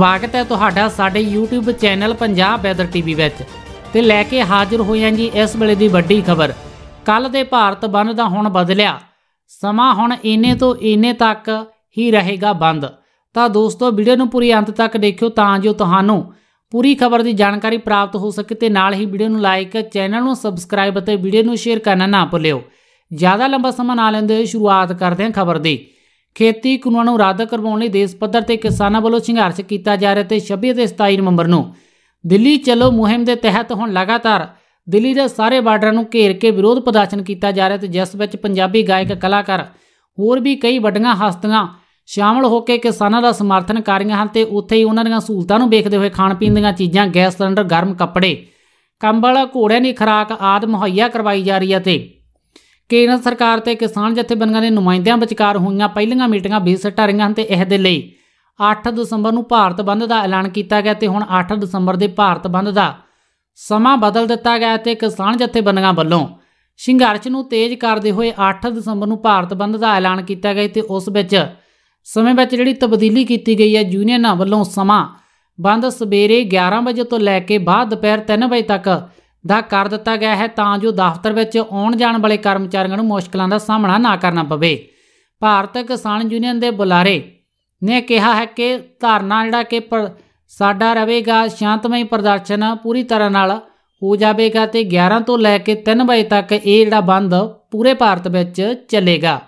ਸਵਾਗਤ ਹੈ ਤੁਹਾਡਾ ਸਾਡੇ YouTube channel Punjab weather TV ਵਿੱਚ ਤੇ ਲੈ ਕੇ ਹਾਜ਼ਰ ਹੋਏ ਹਾਂ ਜੀ ਇਸ ਵੇਲੇ ਦੀ ਵੱਡੀ ਖਬਰ ਕੱਲ ਦੇ ਭਾਰਤ ਬੰਦ ਦਾ ਹੁਣ ਬਦਲਿਆ ਸਮਾਂ ਹੁਣ ਇੰਨੇ ਤੋਂ ਇੰਨੇ ਤੱਕ ਹੀ ਰਹੇਗਾ ਬੰਦ ਤਾਂ ਦੋਸਤੋ ਵੀਡੀਓ ਨੂੰ ਪੂਰੀ ਅੰਤ ਤੱਕ ਦੇਖਿਓ ਤਾਂ ਜੋ ਤੁਹਾਨੂੰ ਪੂਰੀ ਖਬਰ ਦੀ ਜਾਣਕਾਰੀ ਪ੍ਰਾਪਤ ਹੋ ਸਕੇ ਤੇ ਨਾਲ ਹੀ ਵੀਡੀਓ ਨੂੰ ਲਾਈਕ ਚੈਨਲ ਨੂੰ ਸਬਸਕ੍ਰਾਈਬ ਅਤੇ ਵੀਡੀਓ ਨੂੰ ਸ਼ੇਅਰ ਕਰਨਾ ਨਾ ਭੁੱਲਿਓ ਜ਼ਿਆਦਾ ਲੰਬਾ ਸਮਾਂ ਨਾ ਲੈਂਦੇ ਹੋਏ ਸ਼ੁਰੂਆਤ ਕਰਦੇ ਹਾਂ ਖਬਰ ਦੀ ਖੇਤੀ ਕਾਨੂੰਨਾਂ ਨੂੰ ਰੱਦ ਕਰਵਾਉਣ ਲਈ ਦੇਸ਼ ਪੱਧਰ ਤੇ ਕਿਸਾਨਾਂ ਵੱਲੋਂ ਸੰਘਰਸ਼ ਕੀਤਾ ਜਾ ਰਿਹਾ ਤੇ 26 ਅਤੇ 27 ਨਵੰਬਰ ਨੂੰ ਦਿੱਲੀ ਚਲੋ ਮੁਹਿੰਮ ਦੇ ਤਹਿਤ ਹੁਣ ਲਗਾਤਾਰ ਦਿੱਲੀ ਦੇ ਸਾਰੇ ਬਾਰਡਰਾਂ ਨੂੰ ਘੇਰ ਕੇ ਵਿਰੋਧ ਪ੍ਰਦਰਸ਼ਨ ਕੀਤਾ ਜਾ ਰਿਹਾ ਤੇ ਜਿਸ ਵਿੱਚ ਪੰਜਾਬੀ ਗਾਇਕ ਕਲਾਕਾਰ ਹੋਰ ਵੀ ਕਈ ਵੱਡੀਆਂ ਹਸਤੀਆਂ ਸ਼ਾਮਲ ਹੋ ਕੇ ਕਿਸਾਨਾਂ ਦਾ ਸਮਰਥਨ ਕਰ ਰਹੀਆਂ ਹਨ ਤੇ ਉੱਥੇ ਹੀ ਉਹਨਾਂ ਦੀਆਂ ਸਹੂਲਤਾਂ ਨੂੰ ਵੇਖਦੇ ਹੋਏ ਖਾਣ ਪੀਣ ਦੀਆਂ ਚੀਜ਼ਾਂ ਗੈਸ ਸਿਲੰਡਰ ਗਰਮ ਕੱਪੜੇ ਕੰਬਲ ਘੋੜਿਆਂ ਦੀ ਖਰਾਕ ਆਦਿ ਮੁਹੱਈਆ ਕਰਵਾਈ ਜਾ ਰਹੀ ਹੈ ਤੇ ਕੇਂਦਰ ਸਰਕਾਰ ਤੇ ਕਿਸਾਨ ਜਥੇਬੰਦੀਆਂ ਦੇ ਨੁਮਾਇੰਦਿਆਂ ਵਿਚਕਾਰ ਹੋਈਆਂ ਪਹਿਲੀਆਂ ਮੀਟਿੰਗਾਂ ਵੀ ਸਟਾਰੀਆਂ ਹਨ ਤੇ ਇਸ ਦੇ ਲਈ 8 ਦਸੰਬਰ ਨੂੰ ਭਾਰਤ ਬੰਦ ਦਾ ਐਲਾਨ ਕੀਤਾ ਗਿਆ ਤੇ ਹੁਣ 8 ਦਸੰਬਰ ਦੇ ਭਾਰਤ ਬੰਦ ਦਾ ਸਮਾਂ ਬਦਲ ਦਿੱਤਾ ਗਿਆ ਤੇ ਕਿਸਾਨ ਜਥੇਬੰਦੀਆਂ ਵੱਲੋਂ ਸੰਘਰਸ਼ ਨੂੰ ਤੇਜ਼ ਕਰਦੇ ਹੋਏ 8 ਦਸੰਬਰ ਨੂੰ ਭਾਰਤ ਬੰਦ ਦਾ ਐਲਾਨ ਕੀਤਾ ਗਿਆ ਤੇ ਉਸ ਵਿੱਚ ਸਮੇਂ ਵਿੱਚ ਜਿਹੜੀ ਤਬਦੀਲੀ ਕੀਤੀ ਗਈ ਹੈ ਯੂਨੀਅਨਾਂ ਵੱਲੋਂ ਸਮਾਂ ਬੰਦ ਸਵੇਰੇ 11 ਵਜੇ ਤੋਂ ਲੈ ਕੇ ਬਾਅਦ ਦੁਪਹਿਰ 3 ਵਜੇ ਤੱਕ ਦਾ ਕਰ ਦਿੱਤਾ ਗਿਆ ਹੈ ਤਾਂ ਜੋ ਦਫ਼ਤਰ ਵਿੱਚ ਆਉਣ ਜਾਣ ਵਾਲੇ ਕਰਮਚਾਰੀਆਂ ਨੂੰ ਮੁਸ਼ਕਲਾਂ ਦਾ ਸਾਹਮਣਾ ਨਾ ਕਰਨਾ ਪਵੇ ਭਾਰਤ ਕਿਸਾਨ ਯੂਨੀਅਨ ਦੇ ਬੁਲਾਰੇ ਨੇ ਕਿਹਾ ਹੈ ਕਿ ਧਾਰਨਾ ਜਿਹੜਾ ਕਿ ਸਾਡਾ ਰਹੇਗਾ ਸ਼ਾਂਤਮਈ ਪ੍ਰਦਰਸ਼ਨ ਪੂਰੀ ਤਰ੍ਹਾਂ ਨਾਲ ਹੋ ਜਾਵੇਗਾ ਤੇ 11 ਤੋਂ ਲੈ ਕੇ 3 ਵਜੇ ਤੱਕ ਇਹ ਜਿਹੜਾ ਬੰਦ ਪੂਰੇ ਭਾਰਤ ਵਿੱਚ ਚੱਲੇਗਾ